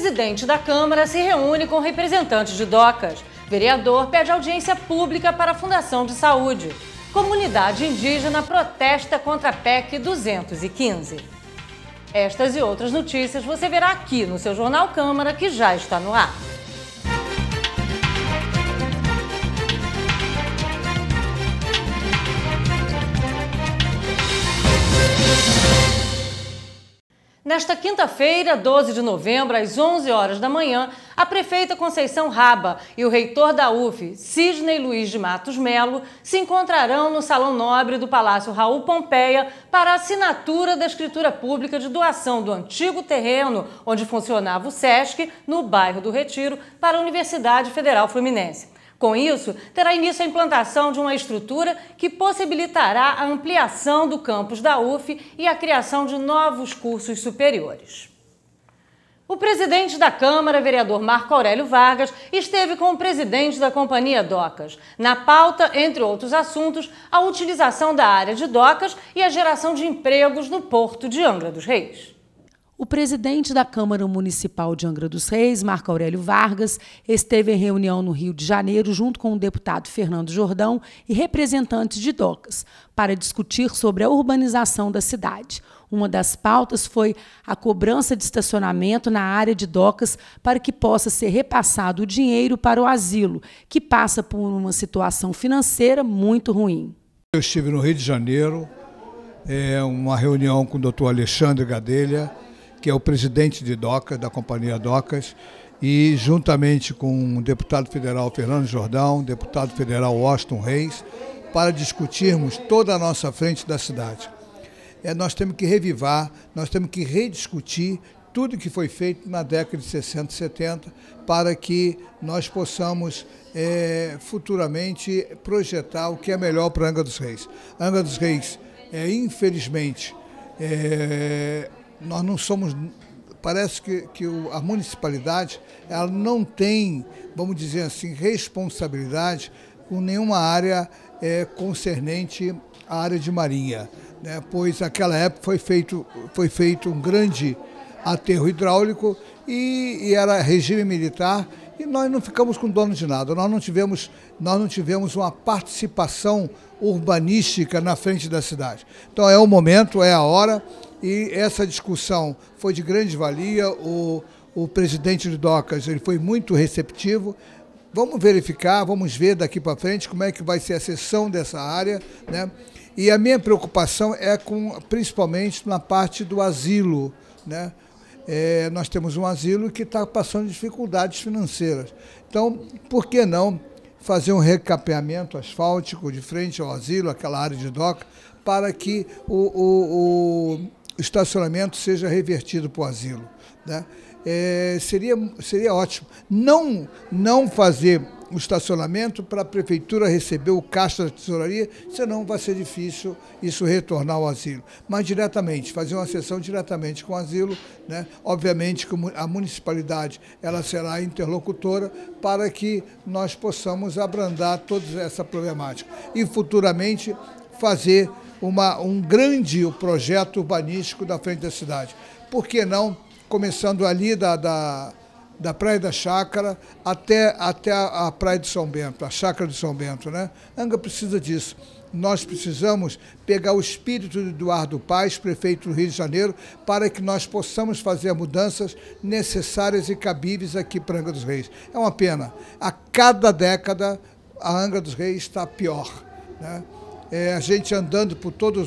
presidente da Câmara se reúne com representantes de docas. Vereador pede audiência pública para a Fundação de Saúde. Comunidade indígena protesta contra a PEC 215. Estas e outras notícias você verá aqui no seu Jornal Câmara, que já está no ar. Nesta quinta-feira, 12 de novembro, às 11 horas da manhã, a prefeita Conceição Raba e o reitor da UF, Sidney Luiz de Matos Melo, se encontrarão no Salão Nobre do Palácio Raul Pompeia para a assinatura da escritura pública de doação do antigo terreno onde funcionava o SESC, no bairro do Retiro, para a Universidade Federal Fluminense. Com isso, terá início a implantação de uma estrutura que possibilitará a ampliação do campus da UF e a criação de novos cursos superiores. O presidente da Câmara, vereador Marco Aurélio Vargas, esteve com o presidente da Companhia Docas. Na pauta, entre outros assuntos, a utilização da área de docas e a geração de empregos no Porto de Angra dos Reis. O presidente da Câmara Municipal de Angra dos Reis, Marco Aurélio Vargas, esteve em reunião no Rio de Janeiro junto com o deputado Fernando Jordão e representantes de docas para discutir sobre a urbanização da cidade. Uma das pautas foi a cobrança de estacionamento na área de docas para que possa ser repassado o dinheiro para o asilo, que passa por uma situação financeira muito ruim. Eu estive no Rio de Janeiro, é, uma reunião com o doutor Alexandre Gadelha, que é o presidente de DOCA, da Companhia DOCAS, e juntamente com o deputado federal Fernando Jordão, deputado federal Washington Reis, para discutirmos toda a nossa frente da cidade. É, nós temos que revivar, nós temos que rediscutir tudo que foi feito na década de 60 e 70 para que nós possamos é, futuramente projetar o que é melhor para Anga dos Reis. Anga dos Reis, é, infelizmente, é, nós não somos. Parece que, que a municipalidade ela não tem, vamos dizer assim, responsabilidade com nenhuma área é, concernente à área de marinha, né? pois naquela época foi feito, foi feito um grande aterro hidráulico e, e, era regime militar e nós não ficamos com dono de nada. Nós não tivemos, nós não tivemos uma participação urbanística na frente da cidade. Então é o momento, é a hora e essa discussão foi de grande valia. O, o presidente do Docas ele foi muito receptivo. Vamos verificar, vamos ver daqui para frente como é que vai ser a sessão dessa área, né? E a minha preocupação é com, principalmente na parte do asilo, né? É, nós temos um asilo que está passando dificuldades financeiras. Então, por que não fazer um recapeamento asfáltico de frente ao asilo, aquela área de doca, para que o, o, o estacionamento seja revertido para o asilo. Né? É, seria, seria ótimo. Não, não fazer o estacionamento para a prefeitura receber o caixa da tesouraria, senão vai ser difícil isso retornar ao asilo. Mas diretamente, fazer uma sessão diretamente com o asilo, né? obviamente que a municipalidade ela será a interlocutora para que nós possamos abrandar toda essa problemática. E futuramente fazer uma, um grande projeto urbanístico da frente da cidade. Por que não, começando ali da, da, da Praia da Chácara até, até a, a Praia de São Bento, a Chácara de São Bento, né? Anga precisa disso. Nós precisamos pegar o espírito de Eduardo Paes, prefeito do Rio de Janeiro, para que nós possamos fazer mudanças necessárias e cabíveis aqui para Angra dos Reis. É uma pena. A cada década, a Angra dos Reis está pior. Né? É, a gente andando por todo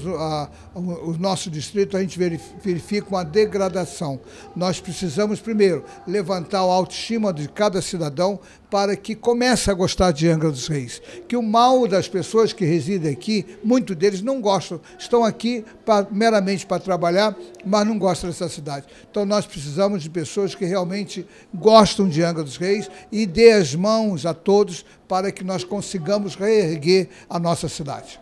o nosso distrito, a gente verifica uma degradação. Nós precisamos, primeiro, levantar a autoestima de cada cidadão para que comece a gostar de Angra dos Reis. Que o mal das pessoas que residem aqui, muitos deles não gostam, estão aqui pra, meramente para trabalhar, mas não gostam dessa cidade. Então nós precisamos de pessoas que realmente gostam de Angra dos Reis e dê as mãos a todos para que nós consigamos reerguer a nossa cidade.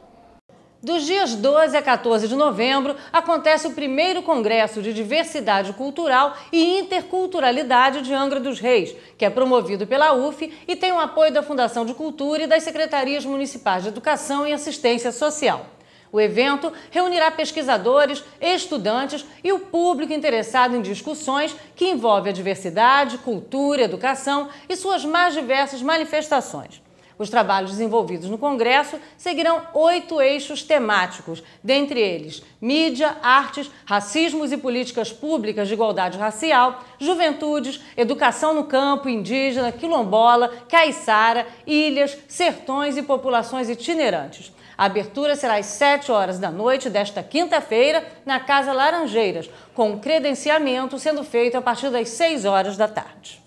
Dos dias 12 a 14 de novembro, acontece o primeiro Congresso de Diversidade Cultural e Interculturalidade de Angra dos Reis, que é promovido pela UF e tem o apoio da Fundação de Cultura e das Secretarias Municipais de Educação e Assistência Social. O evento reunirá pesquisadores, estudantes e o público interessado em discussões que envolvem a diversidade, cultura, educação e suas mais diversas manifestações. Os trabalhos desenvolvidos no Congresso seguirão oito eixos temáticos, dentre eles mídia, artes, racismos e políticas públicas de igualdade racial, juventudes, educação no campo, indígena, quilombola, caiçara, ilhas, sertões e populações itinerantes. A abertura será às 7 horas da noite desta quinta-feira na Casa Laranjeiras, com o credenciamento sendo feito a partir das 6 horas da tarde.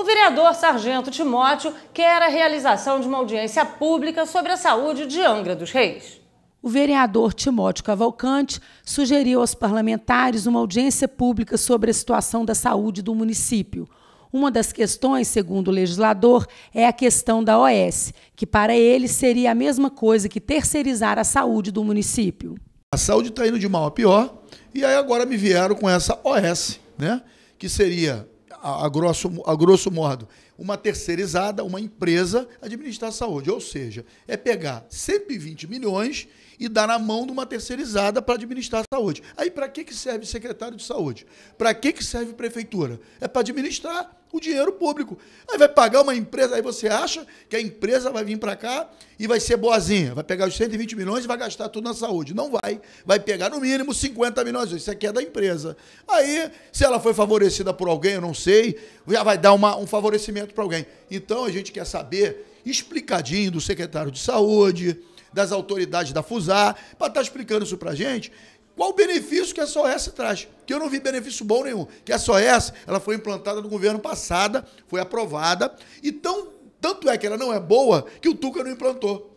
O vereador Sargento Timóteo quer a realização de uma audiência pública sobre a saúde de Angra dos Reis. O vereador Timóteo Cavalcante sugeriu aos parlamentares uma audiência pública sobre a situação da saúde do município. Uma das questões, segundo o legislador, é a questão da OS, que para ele seria a mesma coisa que terceirizar a saúde do município. A saúde está indo de mal a pior, e aí agora me vieram com essa OS, né? que seria a, grosso, a grosso modo, uma terceirizada, uma empresa, administrar a saúde. Ou seja, é pegar 120 milhões e dar na mão de uma terceirizada para administrar a saúde. Aí, para que, que serve secretário de saúde? Para que, que serve prefeitura? É para administrar o dinheiro público. Aí vai pagar uma empresa, aí você acha que a empresa vai vir para cá e vai ser boazinha, vai pegar os 120 milhões e vai gastar tudo na saúde. Não vai, vai pegar no mínimo 50 milhões. Isso aqui é da empresa. Aí, se ela foi favorecida por alguém, eu não sei, já vai dar uma, um favorecimento para alguém. Então a gente quer saber explicadinho do secretário de saúde, das autoridades da FUSAR, para estar tá explicando isso para a gente. Qual o benefício que a SOS traz? Que eu não vi benefício bom nenhum. Que a SOS ela foi implantada no governo passado, foi aprovada, e tão, tanto é que ela não é boa que o Tuca não implantou.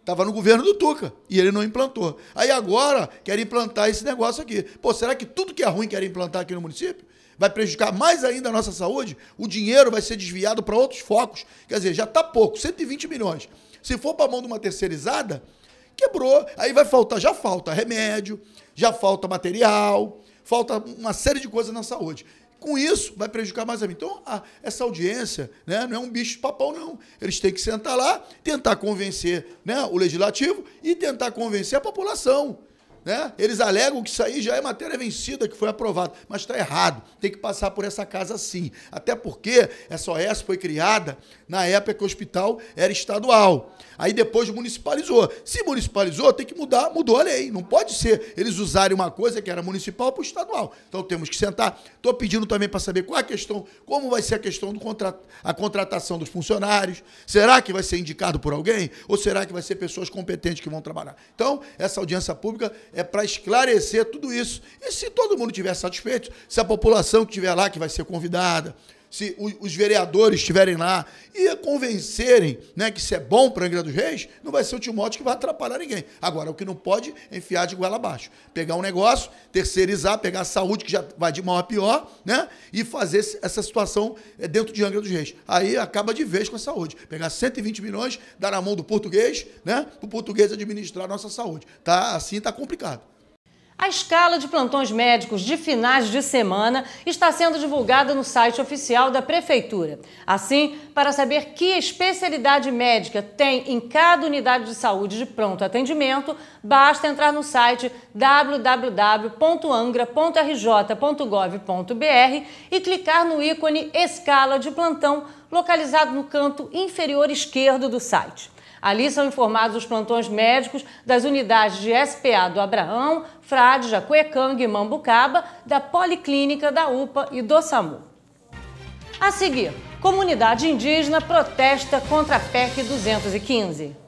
Estava no governo do Tuca e ele não implantou. Aí agora quer implantar esse negócio aqui. Pô, será que tudo que é ruim quer implantar aqui no município? Vai prejudicar mais ainda a nossa saúde? O dinheiro vai ser desviado para outros focos. Quer dizer, já está pouco, 120 milhões. Se for para a mão de uma terceirizada, quebrou. Aí vai faltar, já falta remédio, já falta material, falta uma série de coisas na saúde. Com isso, vai prejudicar mais a mim. Então, a, essa audiência né, não é um bicho de papão, não. Eles têm que sentar lá, tentar convencer né, o legislativo e tentar convencer a população. Né? Eles alegam que isso aí já é matéria vencida, que foi aprovado. Mas está errado, tem que passar por essa casa sim. Até porque essa OS foi criada na época que o hospital era estadual. Aí depois municipalizou. Se municipalizou, tem que mudar, mudou a lei. Não pode ser eles usarem uma coisa que era municipal para o estadual. Então temos que sentar. Estou pedindo também para saber qual a questão, como vai ser a questão do contrat, a contratação dos funcionários. Será que vai ser indicado por alguém? Ou será que vai ser pessoas competentes que vão trabalhar? Então, essa audiência pública é para esclarecer tudo isso. E se todo mundo estiver satisfeito, se a população que estiver lá, que vai ser convidada, se os vereadores estiverem lá e convencerem né, que isso é bom para Angra dos Reis, não vai ser o Timóteo que vai atrapalhar ninguém. Agora, o que não pode é enfiar de goela abaixo. Pegar um negócio, terceirizar, pegar a saúde, que já vai de mal a pior, né? E fazer essa situação eh, dentro de Angra dos Reis. Aí acaba de vez com a saúde. Pegar 120 milhões, dar na mão do português, né? Para o português administrar a nossa saúde. Tá, assim tá complicado. A escala de plantões médicos de finais de semana está sendo divulgada no site oficial da Prefeitura. Assim, para saber que especialidade médica tem em cada unidade de saúde de pronto atendimento, basta entrar no site www.angra.rj.gov.br e clicar no ícone Escala de Plantão, localizado no canto inferior esquerdo do site. Ali são informados os plantões médicos das unidades de SPA do Abraão, Frade, Jacuecanga e Mambucaba, da Policlínica, da UPA e do SAMU. A seguir, comunidade indígena protesta contra a PEC 215.